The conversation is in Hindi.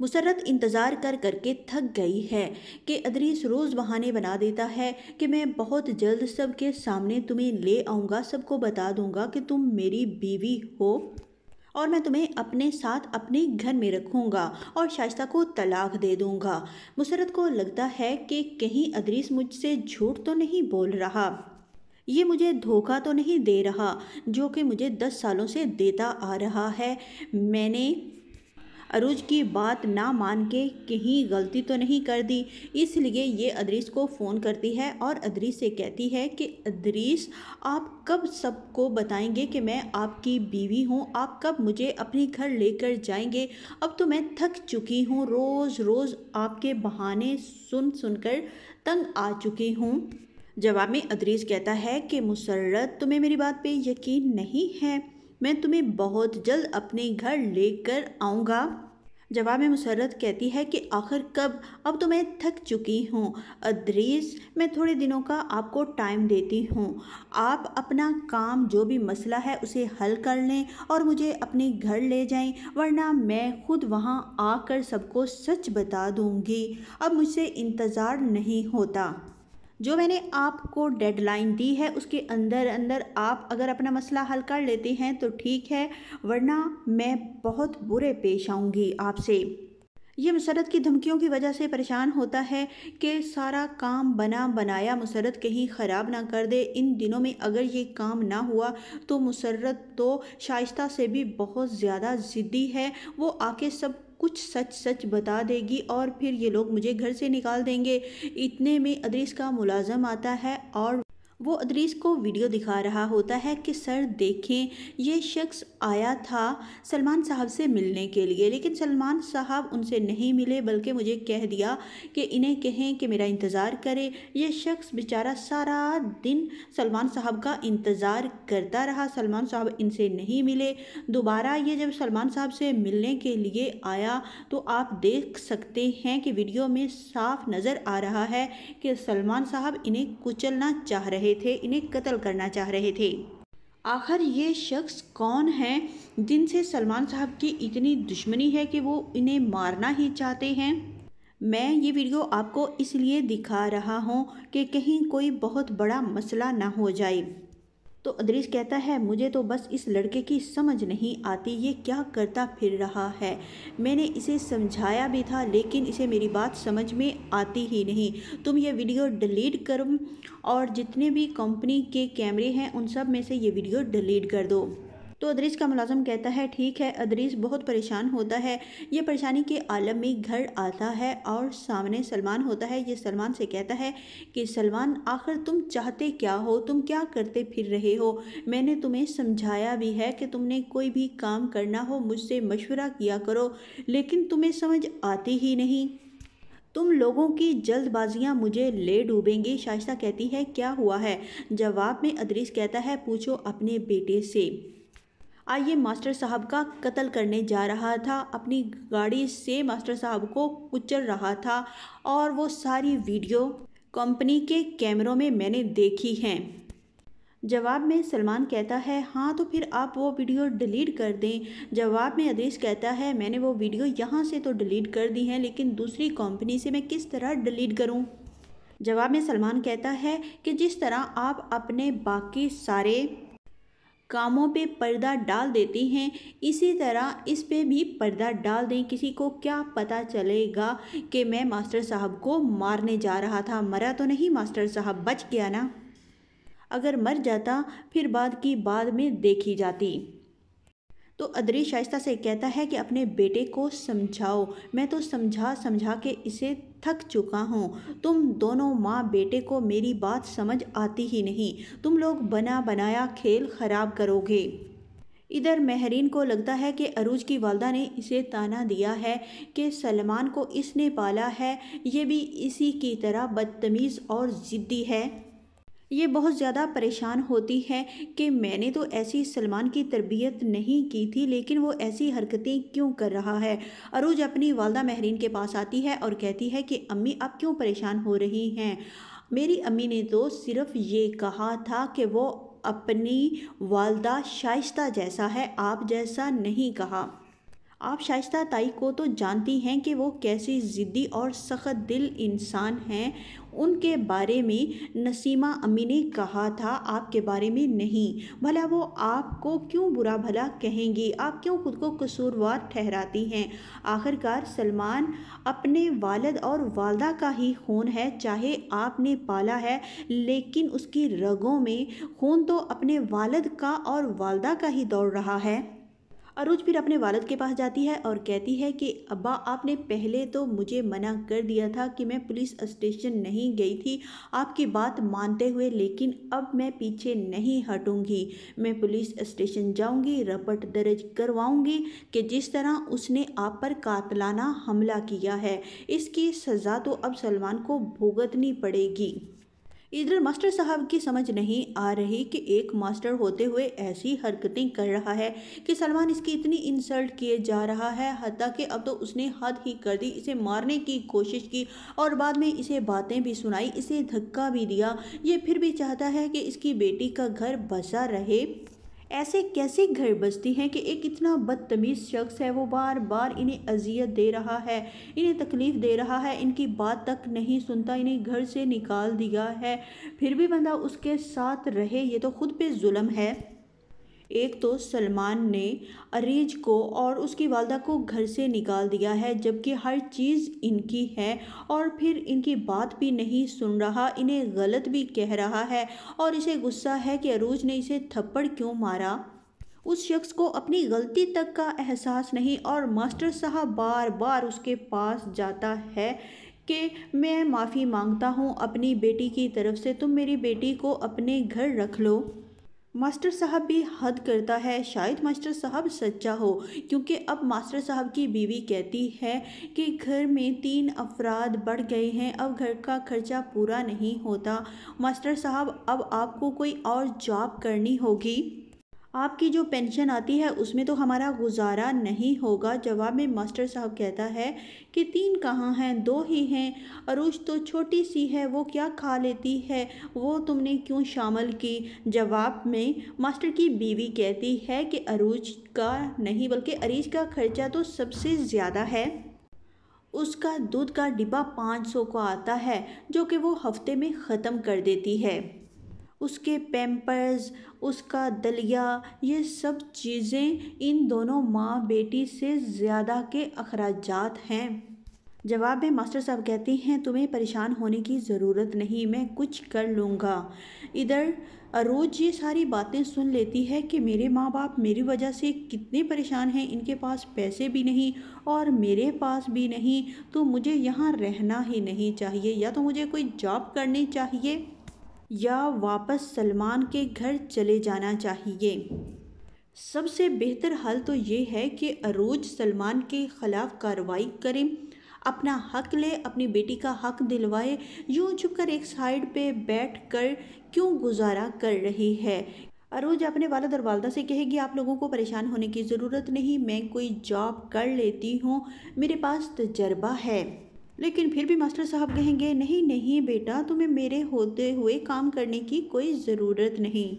मुसरत इंतज़ार कर करके थक गई है कि अदरीस रोज़ बहाने बना देता है कि मैं बहुत जल्द सबके सामने तुम्हें ले आऊँगा सबको बता दूँगा कि तुम मेरी बीवी हो और मैं तुम्हें अपने साथ अपने घर में रखूँगा और शाइस्ता को तलाक दे दूँगा मुसरत को लगता है कि कहीं अदरीस मुझसे झूठ तो नहीं बोल रहा ये मुझे धोखा तो नहीं दे रहा जो कि मुझे दस सालों से देता आ रहा है मैंने अरुज की बात ना मान के कहीं गलती तो नहीं कर दी इसलिए ये अदरीस को फ़ोन करती है और अदरीस से कहती है कि अदरीस आप कब सबको बताएंगे कि मैं आपकी बीवी हूँ आप कब मुझे अपने घर लेकर जाएंगे अब तो मैं थक चुकी हूँ रोज़ रोज़ आपके बहाने सुन सुनकर तंग आ चुकी हूँ जवाब में अदरीस कहता है कि मुसरत तुम्हें मेरी बात पे यकीन नहीं है मैं तुम्हें बहुत जल्द अपने घर लेकर आऊँगा जवाब में मुसरत कहती है कि आखिर कब अब तो मैं थक चुकी हूँ अद्रीस मैं थोड़े दिनों का आपको टाइम देती हूँ आप अपना काम जो भी मसला है उसे हल कर लें और मुझे अपने घर ले जाएं वरना मैं खुद वहाँ आकर सबको सच बता दूँगी अब मुझसे इंतज़ार नहीं होता जो मैंने आपको डेडलाइन दी है उसके अंदर अंदर आप अगर अपना मसला हल कर लेते हैं तो ठीक है वरना मैं बहुत बुरे पेश आऊँगी आपसे ये मुसरत की धमकियों की वजह से परेशान होता है कि सारा काम बना बनाया मुसरत कहीं ख़राब ना कर दे इन दिनों में अगर ये काम ना हुआ तो मुसरत तो शाइस्ता से भी बहुत ज़्यादा ज़िद्दी है वो आके सब कुछ सच सच बता देगी और फिर ये लोग मुझे घर से निकाल देंगे इतने में अदरीस का मुलाजम आता है और वो अदरीस को वीडियो दिखा रहा होता है कि सर देखें ये शख्स आया था सलमान साहब से मिलने के लिए लेकिन सलमान साहब उनसे नहीं मिले बल्कि मुझे कह दिया कि इन्हें कहें कि मेरा इंतज़ार करें यह शख्स बेचारा सारा दिन सलमान साहब का इंतज़ार करता रहा सलमान साहब इनसे नहीं मिले दोबारा ये जब सलमान साहब से मिलने के लिए आया तो आप देख सकते हैं कि वीडियो में साफ नज़र आ रहा है कि सलमान साहब इन्हें कुचलना चाह रहे रहे थे इन्हें कत्ल करना चाह रहे थे आखिर ये शख्स कौन है जिनसे सलमान साहब की इतनी दुश्मनी है कि वो इन्हें मारना ही चाहते हैं मैं ये वीडियो आपको इसलिए दिखा रहा हूँ कि कहीं कोई बहुत बड़ा मसला ना हो जाए तो अदरीस कहता है मुझे तो बस इस लड़के की समझ नहीं आती ये क्या करता फिर रहा है मैंने इसे समझाया भी था लेकिन इसे मेरी बात समझ में आती ही नहीं तुम ये वीडियो डिलीट करो और जितने भी कंपनी के कैमरे हैं उन सब में से ये वीडियो डिलीट कर दो तो अदरीस का मुलाजम कहता है ठीक है अदरीस बहुत परेशान होता है यह परेशानी के आलम में घर आता है और सामने सलमान होता है ये सलमान से कहता है कि सलमान आखिर तुम चाहते क्या हो तुम क्या करते फिर रहे हो मैंने तुम्हें समझाया भी है कि तुमने कोई भी काम करना हो मुझसे मशवरा किया करो लेकिन तुम्हें समझ आती ही नहीं तुम लोगों की जल्दबाजियां मुझे ले डूबेंगी शाइस्ता कहती है क्या हुआ है जवाब में अदरीस कहता है पूछो अपने बेटे से आइए मास्टर साहब का कत्ल करने जा रहा था अपनी गाड़ी से मास्टर साहब को कुचल रहा था और वो सारी वीडियो कंपनी के कैमरों में मैंने देखी हैं जवाब में सलमान कहता है हाँ तो फिर आप वो वीडियो डिलीट कर दें जवाब में अदीश कहता है मैंने वो वीडियो यहाँ से तो डिलीट कर दी है लेकिन दूसरी कंपनी से मैं किस तरह डिलीट करूँ जवाब में सलमान कहता है कि जिस तरह आप अपने बाकी सारे कामों पे पर्दा डाल देती हैं इसी तरह इस पे भी पर्दा डाल दें किसी को क्या पता चलेगा कि मैं मास्टर साहब को मारने जा रहा था मरा तो नहीं मास्टर साहब बच गया ना अगर मर जाता फिर बाद की बाद में देखी जाती तो अदरी शाइस्ता से कहता है कि अपने बेटे को समझाओ मैं तो समझा समझा के इसे थक चुका हूँ तुम दोनों माँ बेटे को मेरी बात समझ आती ही नहीं तुम लोग बना बनाया खेल ख़राब करोगे इधर महरीन को लगता है कि अरूज की वालदा ने इसे ताना दिया है कि सलमान को इसने पाला है ये भी इसी की तरह बदतमीज़ और ज़िद्दी है ये बहुत ज़्यादा परेशान होती है कि मैंने तो ऐसी सलमान की तरबियत नहीं की थी लेकिन वो ऐसी हरकतें क्यों कर रहा है अरूज अपनी वालदा महरीन के पास आती है और कहती है कि अम्मी आप क्यों परेशान हो रही हैं मेरी अम्मी ने तो सिर्फ ये कहा था कि वो अपनी वालदा शाइस्ता जैसा है आप जैसा नहीं कहा आप शाइस्त ताई को तो जानती हैं कि वो कैसी ज़िद्दी और सख्त दिल इंसान हैं उनके बारे में नसीमा अमी ने कहा था आपके बारे में नहीं भला वो आपको क्यों बुरा भला कहेंगी आप क्यों खुद को कसूरवार ठहराती हैं आखिरकार सलमान अपने वालद और वालदा का ही खून है चाहे आपने पाला है लेकिन उसकी रगों में खून तो अपने वालद का और वालदा का ही दौड़ रहा है अरुज फिर अपने वालद के पास जाती है और कहती है कि अब्बा आपने पहले तो मुझे मना कर दिया था कि मैं पुलिस स्टेशन नहीं गई थी आपकी बात मानते हुए लेकिन अब मैं पीछे नहीं हटूंगी मैं पुलिस स्टेशन जाऊंगी रपट दर्ज करवाऊंगी कि जिस तरह उसने आप पर कातलाना हमला किया है इसकी सज़ा तो अब सलमान को भुगतनी पड़ेगी इधर मास्टर साहब की समझ नहीं आ रही कि एक मास्टर होते हुए ऐसी हरकतें कर रहा है कि सलमान इसकी इतनी इंसल्ट किए जा रहा है हती कि अब तो उसने हद ही कर दी इसे मारने की कोशिश की और बाद में इसे बातें भी सुनाई इसे धक्का भी दिया ये फिर भी चाहता है कि इसकी बेटी का घर बसा रहे ऐसे कैसे घर बसती हैं कि एक इतना बदतमीज़ शख्स है वो बार बार इन्हें अजियत दे रहा है इन्हें तकलीफ़ दे रहा है इनकी बात तक नहीं सुनता इन्हें घर से निकाल दिया है फिर भी बंदा उसके साथ रहे ये तो ख़ुद पे जुल्म है एक तो सलमान ने अरीज को और उसकी वालदा को घर से निकाल दिया है जबकि हर चीज़ इनकी है और फिर इनकी बात भी नहीं सुन रहा इन्हें गलत भी कह रहा है और इसे गुस्सा है कि अरूज ने इसे थप्पड़ क्यों मारा उस शख्स को अपनी गलती तक का एहसास नहीं और मास्टर साहब बार बार उसके पास जाता है कि मैं माफ़ी मांगता हूँ अपनी बेटी की तरफ से तुम मेरी बेटी को अपने घर रख लो मास्टर साहब भी हद करता है शायद मास्टर साहब सच्चा हो क्योंकि अब मास्टर साहब की बीवी कहती है कि घर में तीन अफराद बढ़ गए हैं अब घर का खर्चा पूरा नहीं होता मास्टर साहब अब आपको कोई और जॉब करनी होगी आपकी जो पेंशन आती है उसमें तो हमारा गुजारा नहीं होगा जवाब में मास्टर साहब कहता है कि तीन कहाँ हैं दो ही हैं अरूज तो छोटी सी है वो क्या खा लेती है वो तुमने क्यों शामिल की जवाब में मास्टर की बीवी कहती है कि अरूज का नहीं बल्कि अरीज का खर्चा तो सबसे ज़्यादा है उसका दूध का डिब्बा 500 का आता है जो कि वो हफ्ते में ख़त्म कर देती है उसके पैम्पर्स उसका दलिया ये सब चीज़ें इन दोनों माँ बेटी से ज़्यादा के अखराज हैं जवाब में मास्टर साहब कहते हैं तुम्हें परेशान होने की ज़रूरत नहीं मैं कुछ कर लूँगा इधर रोज़ ये सारी बातें सुन लेती है कि मेरे माँ बाप मेरी वजह से कितने परेशान हैं इनके पास पैसे भी नहीं और मेरे पास भी नहीं तो मुझे यहाँ रहना ही नहीं चाहिए या तो मुझे कोई जॉब करनी चाहिए या वापस सलमान के घर चले जाना चाहिए सबसे बेहतर हल तो ये है कि अरूज सलमान के ख़िलाफ़ कार्रवाई करें अपना हक ले अपनी बेटी का हक दिलवाए यूं कर एक साइड पे बैठ कर क्यों गुजारा कर रही है अरोज अपने वालद और वालदा से कहेगी आप लोगों को परेशान होने की ज़रूरत नहीं मैं कोई जॉब कर लेती हूँ मेरे पास तजर्बा है लेकिन फिर भी मास्टर साहब कहेंगे नहीं नहीं बेटा तुम्हें मेरे होते हुए काम करने की कोई ज़रूरत नहीं